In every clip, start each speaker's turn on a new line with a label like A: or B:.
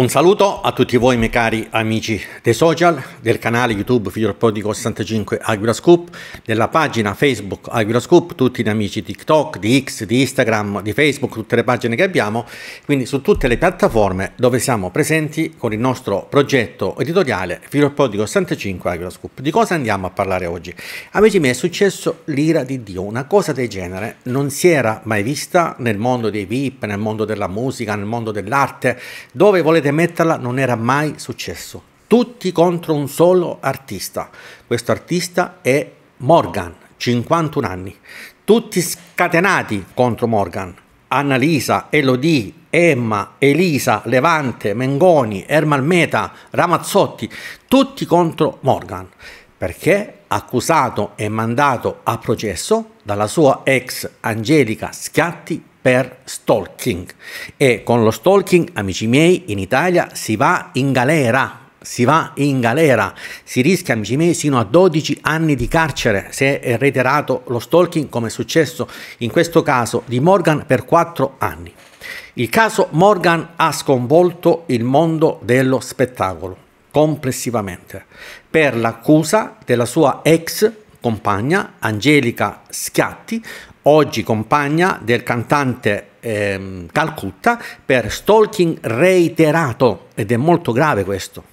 A: Un saluto a tutti voi miei cari amici dei social, del canale YouTube Figlio Prodigo 65 Aguila Scoop, della pagina Facebook Aguila Scoop, tutti gli amici di TikTok, di X, di Instagram, di Facebook, tutte le pagine che abbiamo, quindi su tutte le piattaforme dove siamo presenti con il nostro progetto editoriale Figlio Prodigo 65 Aguila Scoop. Di cosa andiamo a parlare oggi? Amici miei è successo l'ira di Dio, una cosa del genere non si era mai vista nel mondo dei VIP, nel mondo della musica, nel mondo dell'arte, dove volete metterla non era mai successo. Tutti contro un solo artista. Questo artista è Morgan, 51 anni. Tutti scatenati contro Morgan. Annalisa, Elodie, Emma, Elisa, Levante, Mengoni, Ermal Meta, Ramazzotti, tutti contro Morgan, perché accusato e mandato a processo dalla sua ex Angelica Schiatti per stalking e con lo stalking, amici miei, in Italia si va in galera si va in galera, si rischia, amici miei, sino a 12 anni di carcere se è reiterato lo stalking, come è successo in questo caso di Morgan per 4 anni. Il caso Morgan ha sconvolto il mondo dello spettacolo complessivamente per l'accusa della sua ex compagna Angelica Schiatti, oggi compagna del cantante eh, Calcutta per stalking reiterato ed è molto grave questo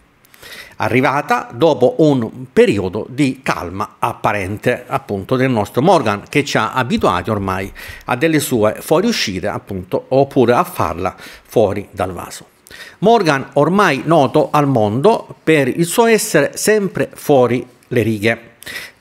A: arrivata dopo un periodo di calma apparente appunto del nostro Morgan che ci ha abituati ormai a delle sue fuoriuscite appunto oppure a farla fuori dal vaso. Morgan ormai noto al mondo per il suo essere sempre fuori le righe.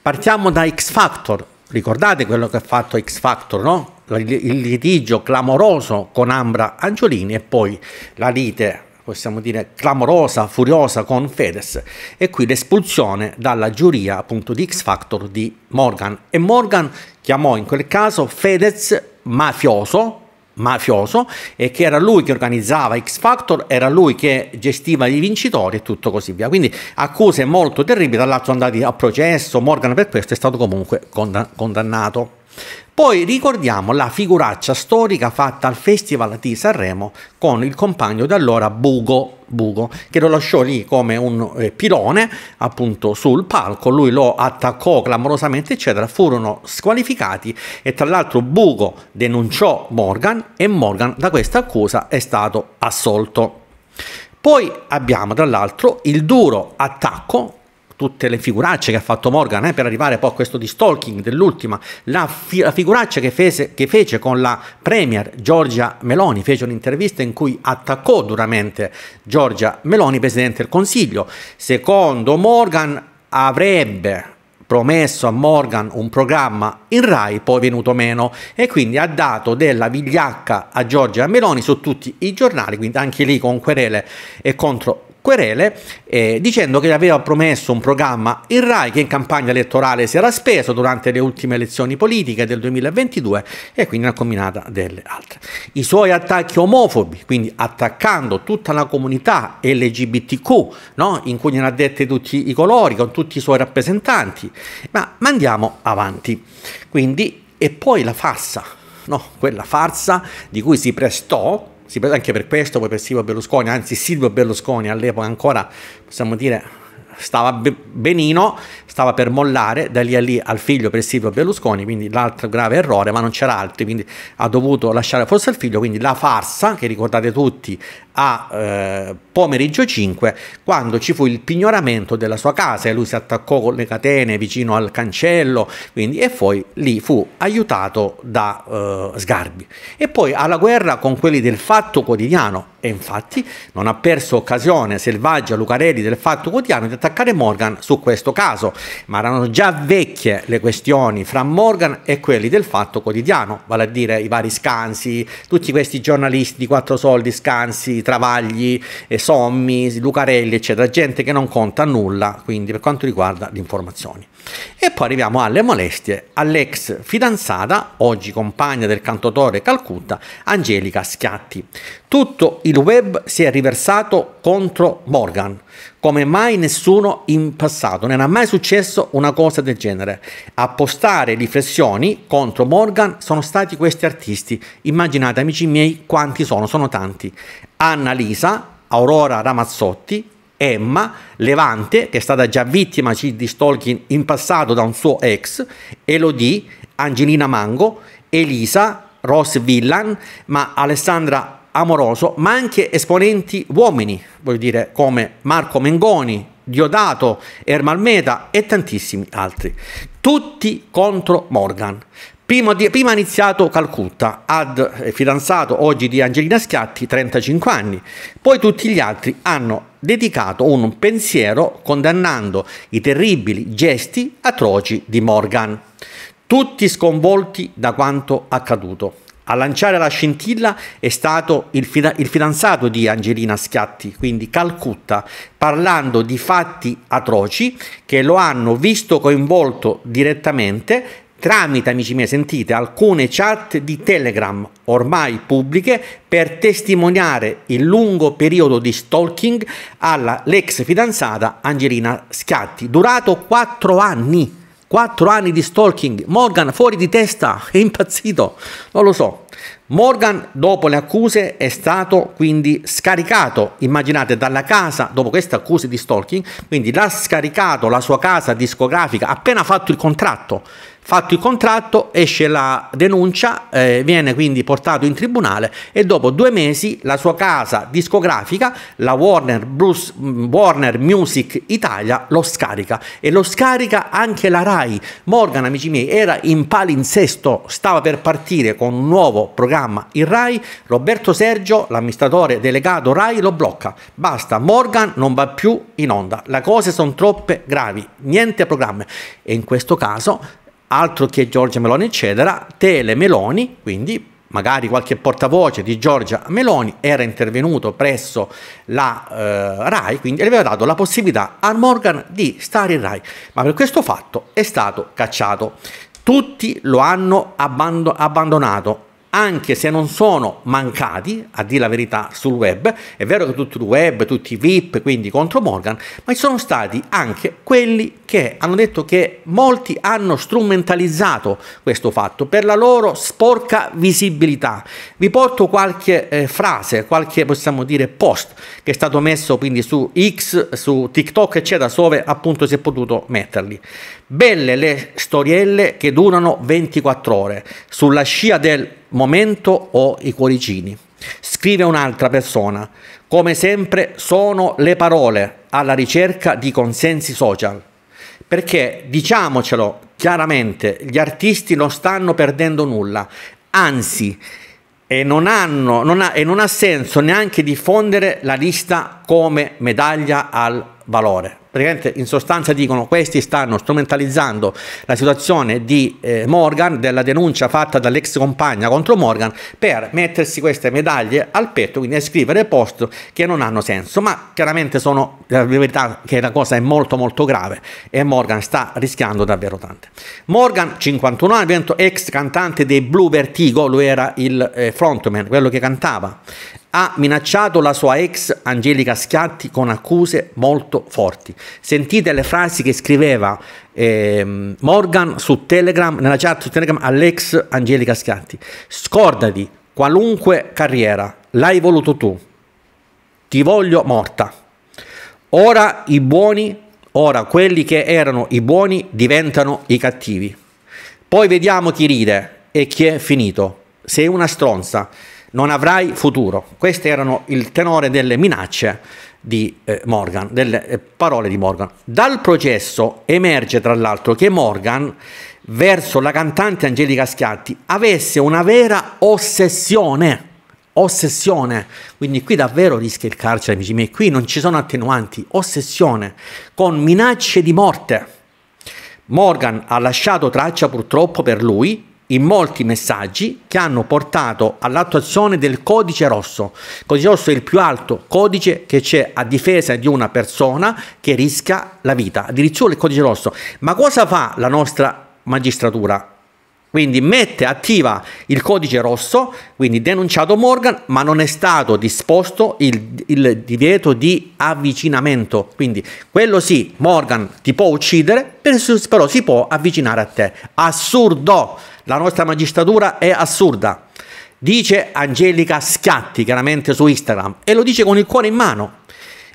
A: Partiamo da X Factor, Ricordate quello che ha fatto X Factor, no? Il litigio clamoroso con Ambra Angiolini e poi la lite possiamo dire clamorosa, furiosa con Fedez e qui l'espulsione dalla giuria appunto di X Factor di Morgan e Morgan chiamò in quel caso Fedez mafioso mafioso e che era lui che organizzava X Factor, era lui che gestiva i vincitori e tutto così via. Quindi accuse molto terribili, dall'altro andati a processo, Morgan per questo è stato comunque condannato. Poi ricordiamo la figuraccia storica fatta al Festival di Sanremo con il compagno d'allora Bugo, Bugo che lo lasciò lì come un eh, pilone appunto sul palco, lui lo attaccò clamorosamente eccetera, furono squalificati e tra l'altro Bugo denunciò Morgan e Morgan da questa accusa è stato assolto. Poi abbiamo tra l'altro il duro attacco tutte le figuracce che ha fatto Morgan eh, per arrivare poi a questo di stalking dell'ultima, la, fi- la figuraccia che, fese, che, fece con la Premier Giorgia Meloni, fece un'intervista in cui attaccò duramente Giorgia Meloni, Presidente del Consiglio. Secondo Morgan avrebbe promesso a Morgan un programma in Rai, poi venuto meno e quindi ha dato della vigliacca a Giorgia Meloni su tutti i giornali, quindi anche lì con querele e contro querele eh, dicendo che aveva promesso un programma in RAI che in campagna elettorale si era speso durante le ultime elezioni politiche del 2022 e quindi una combinata delle altre. I suoi attacchi omofobi, quindi attaccando tutta la comunità LGBTQ, no? in cui ne ha dette tutti i colori, con tutti i suoi rappresentanti, ma, ma andiamo avanti. Quindi, e poi la farsa, no? quella farsa di cui si prestò anche per questo poi per Silvio Berlusconi, anzi Silvio Berlusconi all'epoca ancora, possiamo dire, stava benino, stava per mollare da lì a lì al figlio per Silvio Berlusconi, quindi l'altro grave errore, ma non c'era altri, quindi ha dovuto lasciare forse al figlio, quindi la farsa che ricordate tutti a eh, pomeriggio 5 quando ci fu il pignoramento della sua casa e lui si attaccò con le catene vicino al cancello quindi, e poi lì fu aiutato da eh, Sgarbi e poi alla guerra con quelli del Fatto Quotidiano e infatti non ha perso occasione Selvaggia Lucarelli del Fatto Quotidiano di attaccare Morgan su questo caso ma erano già vecchie le questioni fra Morgan e quelli del Fatto Quotidiano vale a dire i vari scansi tutti questi giornalisti di quattro soldi scansi Travagli, e eh, Sommi, Lucarelli, eccetera, gente che non conta nulla, quindi per quanto riguarda le informazioni. E poi arriviamo alle molestie all'ex fidanzata, oggi compagna del cantautore Calcutta, Angelica Schiatti. Tutto il web si è riversato contro Morgan, come mai nessuno in passato, non è mai successo una cosa del genere. A postare riflessioni contro Morgan sono stati questi artisti, immaginate amici miei quanti sono, sono tanti. Anna Lisa, Aurora Ramazzotti, Emma, Levante, che è stata già vittima di stalking in passato da un suo ex, Elodie, Angelina Mango, Elisa, Ross Villan, ma Alessandra amoroso, ma anche esponenti uomini, voglio dire, come Marco Mengoni, Diodato, Ermal Meta e tantissimi altri. Tutti contro Morgan. Prima, di, prima ha iniziato Calcutta, ad eh, fidanzato oggi di Angelina Schiatti, 35 anni, poi tutti gli altri hanno dedicato un pensiero condannando i terribili gesti atroci di Morgan, tutti sconvolti da quanto accaduto. A lanciare la scintilla è stato il, fida- il, fidanzato di Angelina Schiatti, quindi Calcutta, parlando di fatti atroci che lo hanno visto coinvolto direttamente tramite, amici miei, sentite, alcune chat di Telegram ormai pubbliche per testimoniare il lungo periodo di stalking all'ex fidanzata Angelina Schiatti, durato quattro anni. 4 anni di stalking, Morgan fuori di testa, è impazzito, non lo so. Morgan dopo le accuse è stato quindi scaricato, immaginate dalla casa, dopo queste accuse di stalking, quindi l'ha scaricato la sua casa discografica appena fatto il contratto, Fatto il contratto, esce la denuncia, eh, viene quindi portato in tribunale e dopo due mesi la sua casa discografica, la Warner, Bruce, mm, Warner Music Italia, lo scarica e lo scarica anche la RAI. Morgan, amici miei, era in palinsesto, stava per partire con un nuovo programma in RAI, Roberto Sergio, l'amministratore delegato RAI, lo blocca. Basta, Morgan non va più in onda, le cose sono troppe gravi, niente programma. E in questo caso altro che Giorgia Meloni eccetera, Tele Meloni, quindi magari qualche portavoce di Giorgia Meloni era intervenuto presso la eh, RAI, quindi aveva dato la possibilità a Morgan di stare in RAI, ma per questo fatto è stato cacciato. Tutti lo hanno abbandonato, anche se non sono mancati, a dire la verità, sul web. È vero che tutto il web, tutti i VIP, quindi contro Morgan, ma ci sono stati anche quelli che hanno detto che molti hanno strumentalizzato questo fatto per la loro sporca visibilità. Vi porto qualche eh, frase, qualche possiamo dire post che è stato messo quindi su X, su TikTok, eccetera, dove appunto si è potuto metterli. Belle le storielle che durano 24 ore sulla scia del momento ho i cuoricini. Scrive un'altra persona, come sempre sono le parole alla ricerca di consensi social. Perché diciamocelo chiaramente, gli artisti non stanno perdendo nulla, anzi, e non, hanno, non ha, e non ha senso neanche diffondere la lista come medaglia al valore praticamente in sostanza dicono questi stanno strumentalizzando la situazione di eh, Morgan, della denuncia fatta dall'ex compagna contro Morgan, per mettersi queste medaglie al petto, quindi a scrivere post che non hanno senso, ma chiaramente sono la verità che la cosa è molto molto grave e Morgan sta rischiando davvero tante. Morgan, 51 anni, ex cantante dei Blue Vertigo, lui era il eh, frontman, quello che cantava ha minacciato la sua ex Angelica Schiatti con accuse molto forti. Sentite le frasi che scriveva eh, Morgan su Telegram, nella chat su Telegram all'ex Angelica Schiatti. Scordati, qualunque carriera, l'hai voluto tu. Ti voglio morta. Ora i buoni, ora quelli che erano i buoni diventano i cattivi. Poi vediamo chi ride e chi è finito. Sei una stronza non avrai futuro. Questi erano il tenore delle minacce di eh, Morgan, delle eh, parole di Morgan. Dal processo emerge tra l'altro che Morgan verso la cantante Angelica Schiatti avesse una vera ossessione ossessione, quindi qui davvero rischia il carcere, amici miei, qui non ci sono attenuanti, ossessione, con minacce di morte. Morgan ha lasciato traccia purtroppo per lui in molti messaggi che hanno portato all'attuazione del codice rosso. Il codice rosso è il più alto codice che c'è a difesa di una persona che rischia la vita, addirittura il codice rosso. Ma cosa fa la nostra magistratura? Quindi mette attiva il codice rosso, quindi denunciato Morgan, ma non è stato disposto il, il divieto di avvicinamento. Quindi quello sì, Morgan ti può uccidere, però si può avvicinare a te. Assurdo! La nostra magistratura è assurda. Dice Angelica Schiatti, chiaramente su Instagram, e lo dice con il cuore in mano.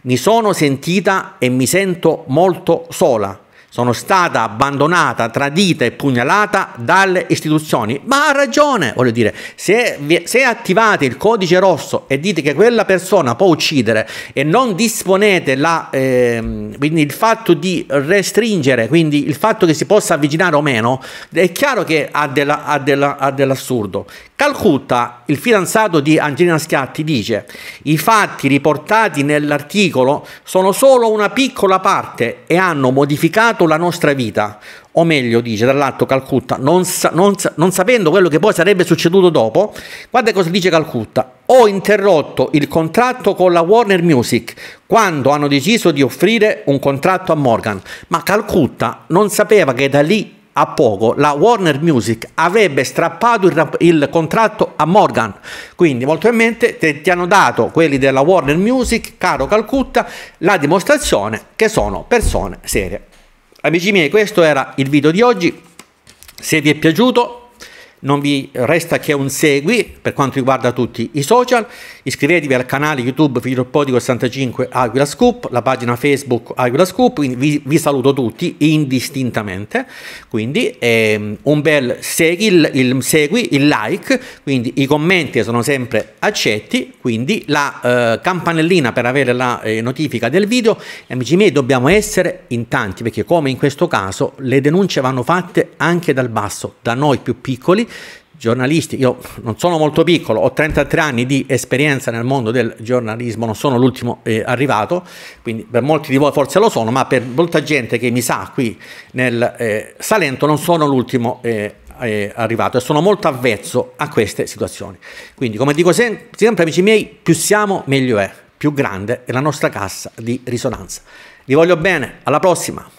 A: Mi sono sentita e mi sento molto sola sono stata abbandonata, tradita e pugnalata dalle istituzioni. Ma ha ragione, voglio dire, se, se, attivate il codice rosso e dite che quella persona può uccidere e non disponete la, eh, il fatto di restringere, quindi il fatto che si possa avvicinare o meno, è chiaro che ha, della, ha, della, ha dell'assurdo. Calcutta, il fidanzato di Angelina Schiatti, dice i fatti riportati nell'articolo sono solo una piccola parte e hanno modificato la nostra vita. O meglio, dice dall'atto Calcutta, non, sa- non, sa- non sapendo quello che poi sarebbe succeduto dopo, guarda cosa dice Calcutta. Ho interrotto il contratto con la Warner Music quando hanno deciso di offrire un contratto a Morgan, ma Calcutta non sapeva che da lì a poco la Warner Music avrebbe strappato il, il contratto a Morgan. Quindi molto probabilmente te, ti hanno dato quelli della Warner Music, caro Calcutta, la dimostrazione che sono persone serie. Amici miei, questo era il video di oggi. Se vi è piaciuto non vi resta che un segui per quanto riguarda tutti i social, iscrivetevi al canale YouTube Filipodico 65 Aquila Scoop, la pagina Facebook Aquila Scoop, quindi vi, vi saluto tutti indistintamente, quindi ehm, un bel segui il, il, segui, il like, quindi i commenti sono sempre accetti, quindi la eh, campanellina per avere la eh, notifica del video, amici miei dobbiamo essere in tanti perché come in questo caso le denunce vanno fatte anche dal basso, da noi più piccoli, giornalisti, io non sono molto piccolo, ho 33 anni di esperienza nel mondo del giornalismo, non sono l'ultimo eh, arrivato, quindi per molti di voi forse lo sono, ma per molta gente che mi sa qui nel eh, Salento non sono l'ultimo eh, eh arrivato e sono molto avvezzo a queste situazioni. Quindi come dico sempre, sempre amici miei, più siamo meglio è, più grande è la nostra cassa di risonanza. Vi voglio bene, alla prossima!